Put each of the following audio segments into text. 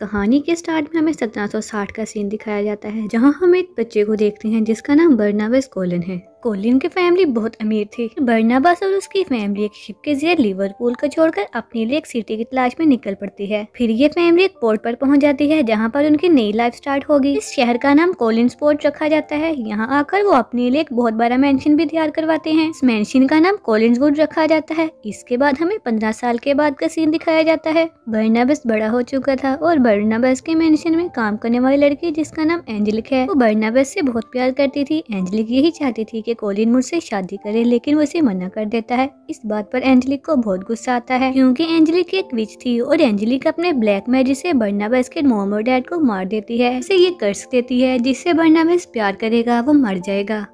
कहानी के स्टार्ट में हमें 1760 का सीन दिखाया जाता है जहां हम एक बच्चे को देखते हैं जिसका नाम बर्नावेस कोलन है कोलिन की फैमिली बहुत अमीर थी बर्नाबास और उसकी फैमिली एक शिप के जरिए लिवरपूल को छोड़कर अपने लिए एक सिटी की तलाश में निकल पड़ती है फिर ये फैमिली एक पोर्ट पर पहुंच जाती है जहां पर उनकी नई लाइफ स्टार्ट होगी इस शहर का नाम कोलिन पोर्ट रखा जाता है यहाँ आकर वो अपने लिए एक बहुत बड़ा मैंशन भी तैयार करवाते हैं इस मैंशन का नाम कोलिन्सवुड रखा जाता है इसके बाद हमें पंद्रह साल के बाद का सीन दिखाया जाता है बर्नाबस बड़ा हो चुका था और बर्नाबस के मैंशन में काम करने वाली लड़की जिसका नाम एंजलिक है वो बर्नाबस से बहुत प्यार करती थी एंजलिक यही चाहती थी कि कि कोलिन मुझसे शादी करे लेकिन वो इसे मना कर देता है इस बात पर एंजलिक को बहुत गुस्सा आता है क्योंकि एंजलिक एक विच थी और एंजलिक अपने ब्लैक मैजिक से बस के मोम और डैड को मार देती है उसे ये कर्ज देती है जिससे बर्नाबेस प्यार करेगा वो मर जाएगा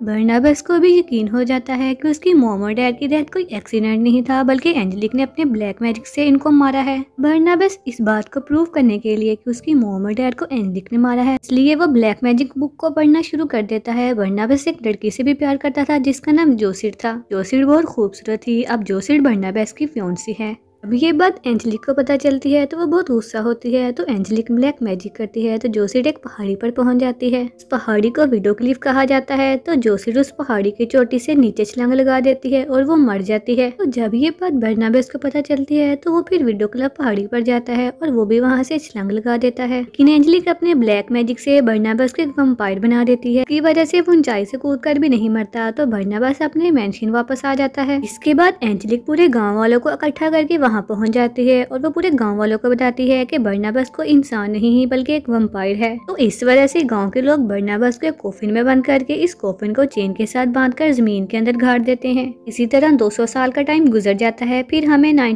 बस को भी यकीन हो जाता है की उसकी मोम और डैड की डेथ कोई एक्सीडेंट नहीं था बल्कि एंजलिक ने अपने ब्लैक मैजिक से इनको मारा है बस इस बात को प्रूव करने के लिए की उसकी मोम और डैड को एंजलिक ने मारा है इसलिए वो ब्लैक मैजिक बुक को पढ़ना शुरू कर देता है बस एक लड़की से भी प्यार कर करता था जिसका नाम जोसिड था जोसिड बहुत खूबसूरत थी अब जोसिड भंडाबैस की फ्योन्सी है अब ये बात एंजलिक को पता चलती है तो वो बहुत गुस्सा होती है तो एंजलिक ब्लैक मैजिक करती है तो जोसिड एक पहाड़ी पर पहुंच जाती है इस पहाड़ी को विडो क्लिफ कहा जाता है तो जोसिड उस पहाड़ी की चोटी से नीचे छलांग लगा देती है और वो मर जाती है तो जब ये बात बर्नाबेस को पता चलती है तो वो फिर विडो क्लब पहाड़ी पर जाता है और वो भी वहाँ से छलांग लगा देता है लेकिन एंजलिक अपने ब्लैक मैजिक से बर्नाबस को एक वम्पायर बना देती है की वजह से वो ऊंचाई से कूद कर भी नहीं मरता तो बर्नाबस अपने मैंशन वापस आ जाता है इसके बाद एंजलिक पूरे गाँव वालों को इकट्ठा करके वहाँ पहुँच जाती है और वो पूरे गाँव वालों को बताती है की बर्नाबस को इंसान नहीं बल्कि एक वम्पायर है तो इस वजह से गाँव के लोग बर्नाबस को एक कोफिन में बंद करके इस कोफिन को चेन के साथ बांध कर जमीन के अंदर घाट देते हैं इसी तरह सौ साल का टाइम गुजर जाता है फिर हमें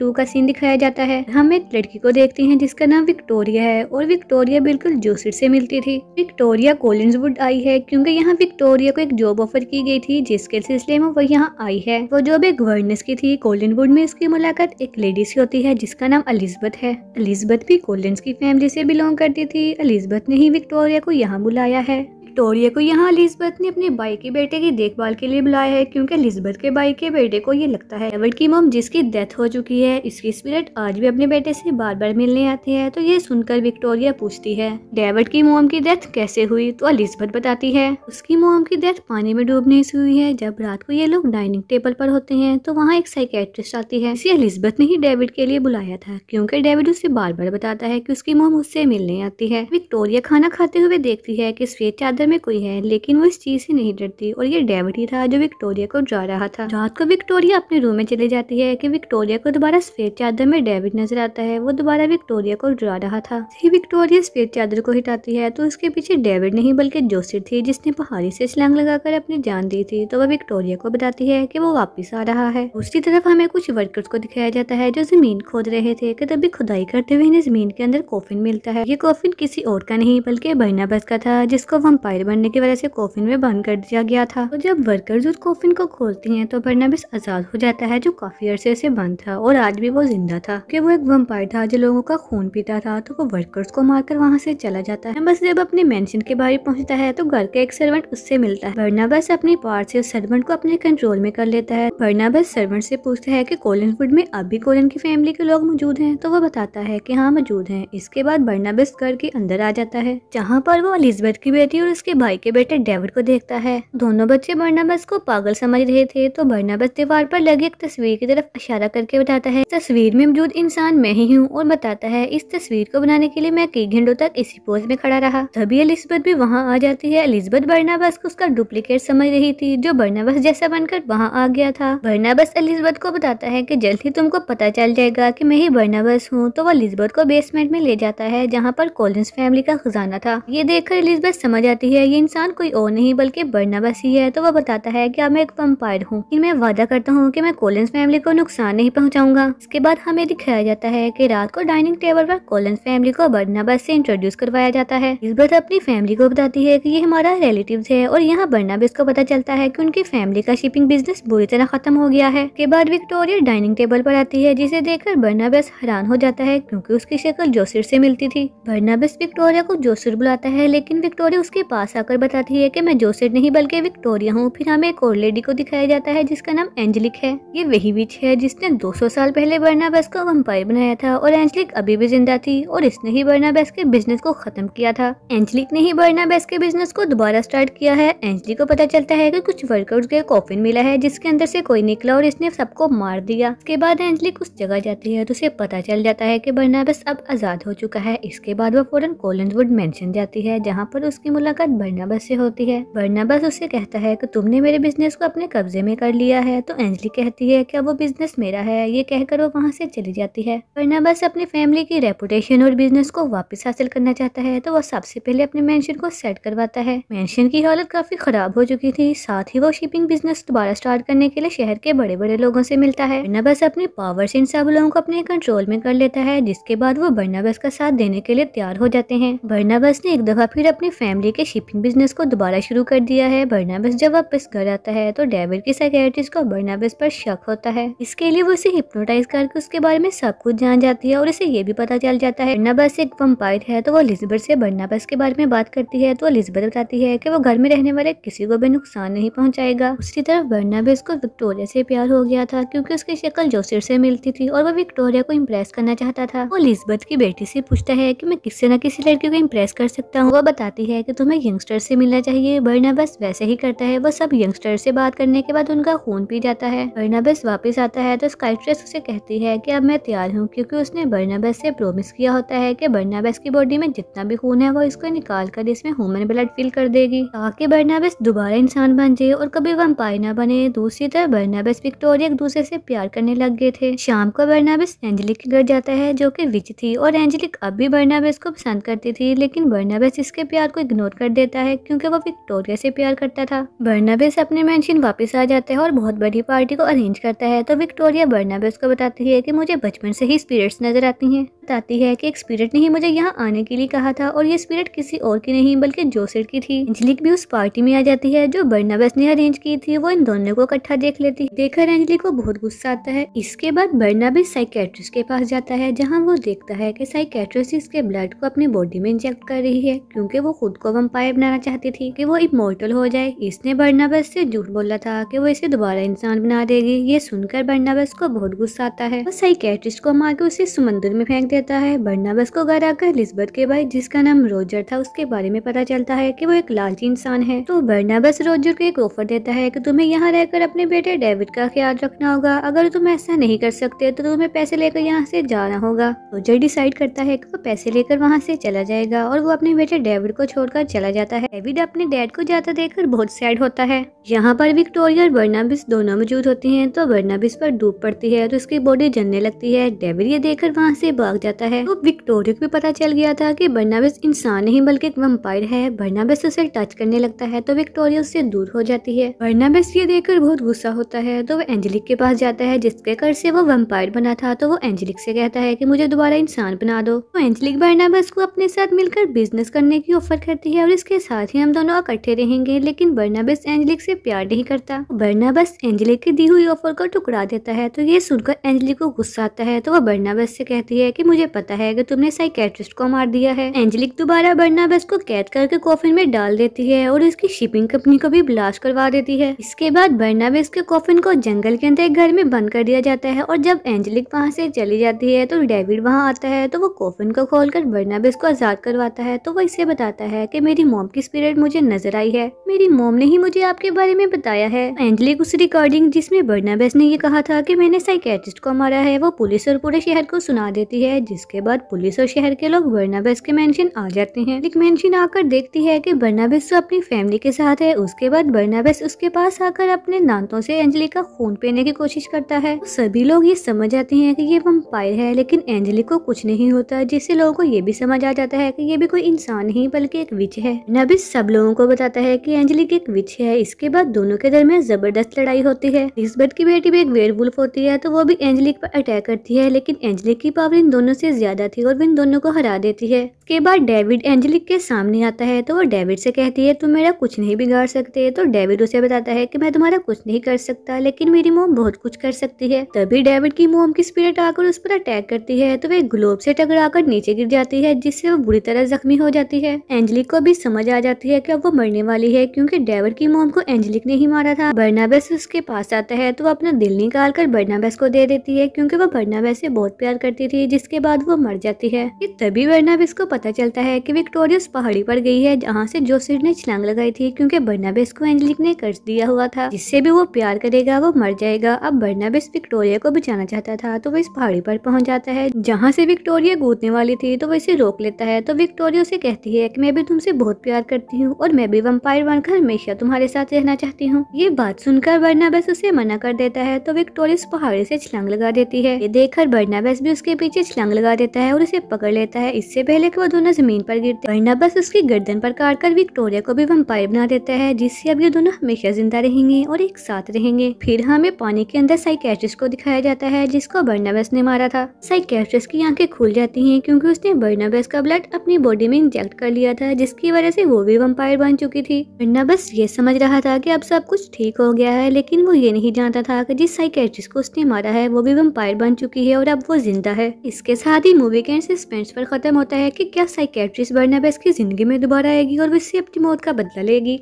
टू का सीन दिखाया जाता है हम एक लड़की को देखते हैं जिसका नाम विक्टोरिया है और विक्टोरिया बिल्कुल जोसिट से मिलती थी विक्टोरिया वुड आई है क्योंकि यहाँ विक्टोरिया को एक जॉब ऑफर की गई थी जिसके सिलसिले में वो यहाँ आई है वो जॉब एक गवर्नेस की थी वुड में इसकी मुलाकात मुलाकात एक लेडी सी होती है जिसका नाम अलिजबथ है अलिजबथ भी कोलेंस की फैमिली से बिलोंग करती थी अलिजबथ ने ही विक्टोरिया को यहाँ बुलाया है विक्टोरिया को यहाँ लिजबत ने अपने भाई के बेटे की देखभाल के लिए बुलाया है क्योंकि लिजबत के भाई के बेटे को ये लगता है एवर्ड की मोम जिसकी डेथ हो चुकी है इसकी स्पिरिट आज भी अपने बेटे से बार बार मिलने आती है तो ये सुनकर विक्टोरिया पूछती है डेवर्ड की मोम की डेथ कैसे हुई तो लिजबत बताती है उसकी मोम की डेथ पानी में डूबने से हुई है जब रात को ये लोग डाइनिंग टेबल पर होते हैं तो वहाँ एक साइकेट्रिस्ट आती है इसे लिजबत ने ही डेविड के लिए बुलाया था क्योंकि डेविड उसे बार बार बताता है की उसकी मोम उससे मिलने आती है विक्टोरिया खाना खाते हुए देखती है की स्वेट चादर अंदर में कोई है लेकिन वो इस चीज़ से नहीं डरती और ये डेविड ही था जो विक्टोरिया को डरा रहा था रात को विक्टोरिया अपने रूम में चले जाती है कि विक्टोरिया को दोबारा सफेद चादर में डेविड नजर आता है वो दोबारा विक्टोरिया को डरा रहा था विक्टोरिया सफेद चादर को हिटाती है तो उसके पीछे डेविड नहीं बल्कि जोसिट थी जिसने पहाड़ी से स्लैंग लगाकर अपनी जान दी थी तो वह विक्टोरिया को बताती है की वो वापिस आ रहा है दूसरी तरफ हमें कुछ वर्कर्स को दिखाया जाता है जो जमीन खोद रहे थे कि तभी खुदाई करते हुए इन्हें जमीन के अंदर कॉफिन मिलता है ये कॉफिन किसी और का नहीं बल्कि बहना बस का था जिसको वम्पायर फायर बनने की वजह से कोफिन में बंद कर दिया गया था तो जब वर्कर्स उस कोफिन को खोलती हैं तो बर्नाबिस आज़ाद हो जाता है जो काफ़ी अरसे से बंद था और आज भी वो जिंदा था क्योंकि वो एक वम्पायर था जो लोगों का खून पीता था तो वो वर्कर्स को मारकर वहाँ से चला जाता है बस जब अपने मैंशन के बाहर पहुँचता है तो घर का एक सर्वेंट उससे मिलता है बर्नाबस अपनी पार से सर्वेंट को अपने कंट्रोल में कर लेता है बर्नाबस सर्वेंट से पूछता है की कोलन में अब भी कोलन की फैमिली के लोग मौजूद है तो वो बताता है की हाँ मौजूद है इसके बाद बर्नाबस घर के अंदर आ जाता है जहाँ पर वो अलिजबेथ की बेटी और उसके भाई के बेटे डेविड को देखता है दोनों बच्चे बर्नाबस को पागल समझ रहे थे तो बर्नाबस दीवार पर लगी एक तस्वीर की तरफ इशारा करके बताता है तस्वीर में मौजूद इंसान मैं ही हूँ और बताता है इस तस्वीर को बनाने के लिए मैं कई घंटों तक इसी पोज में खड़ा रहा तभी एलिजबेथ भी वहाँ आ जाती है एलिजबेथ बर्नाबस को उसका डुप्लीकेट समझ रही थी जो बर्नाबस जैसा बनकर वहाँ आ गया था बर्नाबस एलिजबेथ को बताता है की जल्द ही तुमको पता चल जाएगा की मैं ही बर्नाबस हूँ तो वो एलिजबेथ को बेसमेंट में ले जाता है जहाँ पर कोलिन्स फैमिली का खजाना था ये देखकर एलिजबेथ समझ आती है रही है ये इंसान कोई और नहीं बल्कि बर्ना बसी है तो वो बताता है की अब मैं एक वम्पायर हूँ मैं वादा करता हूँ की मैं कोलिन्स फैमिली को नुकसान नहीं पहुँचाऊंगा इसके बाद हमें दिखाया जाता है की रात को डाइनिंग टेबल पर कोलिन्स फैमिली को बर्ना बस से इंट्रोड्यूस करवाया जाता है इस बात अपनी फैमिली को बताती है की ये हमारा रिलेटिव है और यहाँ बर्ना को पता चलता है की उनकी फैमिली का शिपिंग बिजनेस बुरी तरह खत्म हो गया है के बाद विक्टोरिया डाइनिंग टेबल पर आती है जिसे देखकर बर्नाबेस हैरान हो जाता है क्योंकि उसकी शक्ल जोसिर से मिलती थी बर्नाबेस विक्टोरिया को जोसिर बुलाता है लेकिन विक्टोरिया उसके पास पास आकर बताती है कि मैं जोसेट नहीं बल्कि विक्टोरिया हूँ फिर हमें एक और लेडी को दिखाया जाता है जिसका नाम एंजलिक है ये वही विच है जिसने 200 साल पहले बर्ना बैस को वम्पायर बनाया था और एंजलिक अभी भी जिंदा थी और इसने ही बर्नाबेस के बिजनेस को खत्म किया था एंजलिक ने ही बर्नाबेस के बिजनेस को दोबारा स्टार्ट किया है एंजलिक को पता चलता है की कुछ वर्कर्स के कॉफिन मिला है जिसके अंदर से कोई निकला और इसने सबको मार दिया इसके बाद एंजलिक उस जगह जाती है तो उसे पता चल जाता है की बर्ना अब आजाद हो चुका है इसके बाद वह फोरन कोलनवुड मैंशन जाती है जहाँ पर उसकी मुलाकात बाद बर्नाबस से होती है बर्नाबस उसे कहता है कि तुमने मेरे बिजनेस को अपने कब्जे में कर लिया है तो एंजली कहती है क्या वो बिजनेस मेरा है ये कहकर वो वहाँ से चली जाती है बर्नाबस अपनी फैमिली की रेपुटेशन और बिजनेस को वापस हासिल करना चाहता है तो वो सबसे पहले अपने मैंशन को सेट करवाता है मैंशन की हालत काफी खराब हो चुकी थी साथ ही वो शिपिंग बिजनेस दोबारा स्टार्ट करने के लिए शहर के बड़े बड़े लोगों से मिलता है बर्नाबस अपनी पावर से इन सब लोगों को अपने कंट्रोल में कर लेता है जिसके बाद वो बर्नाबस का साथ देने के लिए तैयार हो जाते हैं बर्नाबस ने एक दफा फिर अपनी फैमिली के शिपिंग बिजनेस को दोबारा शुरू कर दिया है बर्नाबस जब वापस घर आता है तो डेविड की साइकेट्रिस्ट को बर्नाबस पर शक होता है इसके लिए वो उसे हिप्नोटाइज करके उसके बारे में सब कुछ जान जाती है और उसे ये भी पता चल जाता है बर्नाबस एक वम्पायर है तो वो लिजबर्ट से बर्नाबस के बारे में बात करती है तो लिजबर्ट बताती है की वो घर में रहने वाले किसी को भी नुकसान नहीं पहुँचाएगा उसी तरफ बर्नाबस को विक्टोरिया से प्यार हो गया था क्यूँकी उसकी शक्ल जोसेफ से मिलती थी और वो विक्टोरिया को इम्प्रेस करना चाहता था वो लिजबर्थ की बेटी से पूछता है की मैं किसी न किसी लड़की को इम्प्रेस कर सकता हूँ वो बताती है की तुम्हें यंगस्टर से मिलना चाहिए बर्नाबस वैसे ही करता है वो सब यंगस्टर से बात करने के बाद उनका खून पी जाता है बर्नाबस वापस आता है तो स्काइट्रेस उसे कहती है कि अब मैं तैयार हूँ क्योंकि उसने बर्नाबस से प्रोमिस किया होता है कि बर्नाबस की बॉडी में जितना भी खून है वो इसको निकाल कर इसमें ह्यूमन ब्लड फिल कर देगी ताकि बर्नाबस दोबारा इंसान बन जाए और कभी वम्पायर ना बने दूसरी तरफ बर्नाबस विक्टोरिया एक दूसरे से प्यार करने लग गए थे शाम को बर्नाबस एंजलिक के घर जाता है जो की विच थी और एंजलिक अब भी बर्नाबस को पसंद करती थी लेकिन बर्नाबस इसके प्यार को इग्नोर कर देता है क्योंकि वो विक्टोरिया से प्यार करता था बर्नाबेस अपने मैंशन वापस आ जाता है और बहुत बड़ी पार्टी को अरेंज करता है तो विक्टोरिया बर्नाबेस को बताती है कि मुझे बचपन से ही स्पिरिट्स नजर आती हैं बताती है कि एक स्पिरिट ने ही मुझे यहाँ आने के लिए कहा था और ये स्पिरिट किसी और की नहीं बल्कि जोसेट की थी अंजलिक भी उस पार्टी में आ जाती है जो बर्नाबस ने अरेंज की थी वो इन दोनों को इकट्ठा देख लेती है देखकर अंजलिक को बहुत गुस्सा आता है इसके बाद बर्नाबिस साइकेट्रिस्ट के पास जाता है जहाँ वो देखता है की साइकेट्रिस्ट इसके ब्लड को अपनी बॉडी में इंजेक्ट कर रही है क्यूँकी वो खुद को वम्पायर बनाना चाहती थी की वो मोर्टल हो जाए इसने बर्नाबस से झूठ बोला था की वो इसे दोबारा इंसान बना देगी ये सुनकर बर्नाबस को बहुत गुस्सा आता है और साइकेट्रिस्ट को मार के उसे समंदर में फेंक देता रहता है बर्नाबस को घर आकर लिस्बत के भाई जिसका नाम रोजर था उसके बारे में पता चलता है कि वो एक लालची इंसान है तो बर्नाबस रोजर को एक ऑफर देता है कि तुम्हें यहाँ रहकर अपने बेटे डेविड का ख्याल रखना होगा अगर तुम ऐसा नहीं कर सकते तो तुम्हें पैसे लेकर यहाँ से जाना होगा रोजर डिसाइड करता है की वो पैसे लेकर वहाँ से चला जाएगा और वो अपने बेटे डेविड को छोड़कर चला जाता है डेविड अपने डैड को जाता देखकर बहुत सैड होता है यहाँ पर विक्टोरिया और बर्नाबिस दोनों मौजूद होती है तो बर्नाबिस पर डूब पड़ती है तो उसकी बॉडी जलने लगती है डेविड ये देखकर वहाँ से भाग जाता जाता है तो विक्टोरिया को भी पता चल गया था कि बर्नाबिस इंसान नहीं बल्कि एक वम्पायर है बर्नाबिस उसे टच करने लगता है तो विक्टोरिया उससे दूर हो जाती है बर्नाबिस ये देखकर बहुत गुस्सा होता है तो वो एंजेलिक के पास जाता है जिसके कर से वो वम्पायर बना था तो वो एंजेलिक से कहता है की मुझे दोबारा इंसान बना दो तो एंजेलिक बर्नाबिस को अपने साथ मिलकर बिजनेस करने की ऑफर करती है और इसके साथ ही हम दोनों इकट्ठे रहेंगे लेकिन बर्नाबिस एंजेलिक से प्यार नहीं करता तो बर्नाबस एंजेलिक की दी हुई ऑफर को टुकड़ा देता है तो ये सुनकर एंजेलिक को गुस्सा आता है तो वो बर्नाबस से कहती है की मुझे पता है अगर तुमने साइकेट्रिस्ट को मार दिया है एंजलिक दोबारा बस को कैद करके कॉफिन में डाल देती है और उसकी शिपिंग कंपनी को भी ब्लास्ट करवा देती है इसके बाद बस के कॉफिन को जंगल के अंदर एक घर में बंद कर दिया जाता है और जब एंजलिक वहाँ से चली जाती है तो डेविड वहाँ आता है तो वो कॉफिन को खोल कर बर्नाबेस को आजाद करवाता है तो वो इसे बताता है की मेरी मोम की स्पिरिट मुझे नजर आई है मेरी मोम ने ही मुझे आपके बारे में बताया है एंजलिक उस रिकॉर्डिंग बर्ना बर्नाबेस ने ये कहा था की मैंने साइकेट्रिस्ट को मारा है वो पुलिस और पूरे शहर को सुना देती है है जिसके बाद पुलिस और शहर के लोग बर्नाबेस के मेंशन आ जाते हैं एक मेंशन आकर देखती है कि बर्नाबेस तो अपनी फैमिली के साथ है उसके बाद बर्नाबेस उसके पास आकर अपने नातों से अंजलि का खून पीने की कोशिश करता है सभी लोग ये समझ जाते हैं की ये वम्पायर है लेकिन एंजली को कुछ नहीं होता जिससे लोगों को ये भी समझ आ जाता है कि ये भी कोई इंसान नहीं बल्कि एक विच है नबिस सब लोगों को बताता है कि एंजली एक विच है इसके बाद दोनों के दरमियान जबरदस्त लड़ाई होती है लिस्बेट की बेटी भी एक वेयरवुल्फ होती है तो वो भी एंजलिक पर अटैक करती है लेकिन एंजलिक की पावर इन दोनों दोनों से ज़्यादा थी और इन दोनों को हरा देती है के बाद डेविड एंजलिक के सामने आता है तो वो डेविड से कहती है तुम मेरा कुछ नहीं बिगाड़ सकते तो डेविड उसे बताता है कि मैं तुम्हारा कुछ नहीं कर सकता लेकिन मेरी मोम बहुत कुछ कर सकती है तभी डेविड की मोम की स्पिरिट आकर उस पर अटैक करती है तो वे ग्लोब से टकरा नीचे गिर जाती है जिससे वो बुरी तरह जख्मी हो जाती है एंजलिक को भी समझ आ जाती है की अब वो मरने वाली है क्यूँकी डेविड की मोम को एंजलिक ने ही मारा था बर्नाबेस उसके पास आता है तो वो अपना दिल निकाल कर को दे देती है क्यूँकी वो बर्नाबेस से बहुत प्यार करती थी जिसके बाद वो मर जाती है ये तभी बर्नाबिस को पता चलता है कि विक्टोरिया पहाड़ी पर गई है जहाँ से जोसेफ ने छलांग लगाई थी क्योंकि बर्नाबिस को एंजलिक ने कर्ज दिया हुआ था जिससे भी वो प्यार करेगा वो मर जाएगा अब बर्नाबिस विक्टोरिया को बचाना चाहता था तो वो इस पहाड़ी पर पहुँच जाता है जहाँ से विक्टोरिया गूदने वाली थी तो वो इसे रोक लेता है तो विक्टोरिया उसे कहती है की मैं भी तुमसे बहुत प्यार करती हूँ और मैं भी वम्पायर बनकर हमेशा तुम्हारे साथ रहना चाहती हूँ ये बात सुनकर बर्नाबिस उसे मना कर देता है तो विक्टोरिया पहाड़ी से छलांग लगा देती है ये देखकर बर्नाबिस भी उसके पीछे छलांग छलांग लगा देता है और उसे पकड़ लेता है इससे पहले कि वो दोनों जमीन पर गिरते हैं वरना बस उसकी गर्दन पर काट कर विक्टोरिया को भी वम्पायर बना देता है जिससे अब ये दोनों हमेशा जिंदा रहेंगे और एक साथ रहेंगे फिर हमें पानी के अंदर साइकेट्रिस्ट को दिखाया जाता है जिसको बर्नाबस ने मारा था साइकेट्रिस्ट की आंखें खुल जाती हैं क्योंकि उसने बर्नाबस का ब्लड अपनी बॉडी में इंजेक्ट कर लिया था जिसकी वजह से वो भी वम्पायर बन चुकी थी बर्नाबस ये समझ रहा था की अब सब कुछ ठीक हो गया है लेकिन वो ये नहीं जानता था की जिस साइकेट्रिस्ट को उसने मारा है वो भी वम्पायर बन चुकी है और अब वो जिंदा है इसके साथ ही मूवी के सस्पेंस पर खत्म होता है कि क्या साइकेट्रिस बर्नाबेस की जिंदगी में दोबारा आएगी और उससे अपनी मौत का बदला लेगी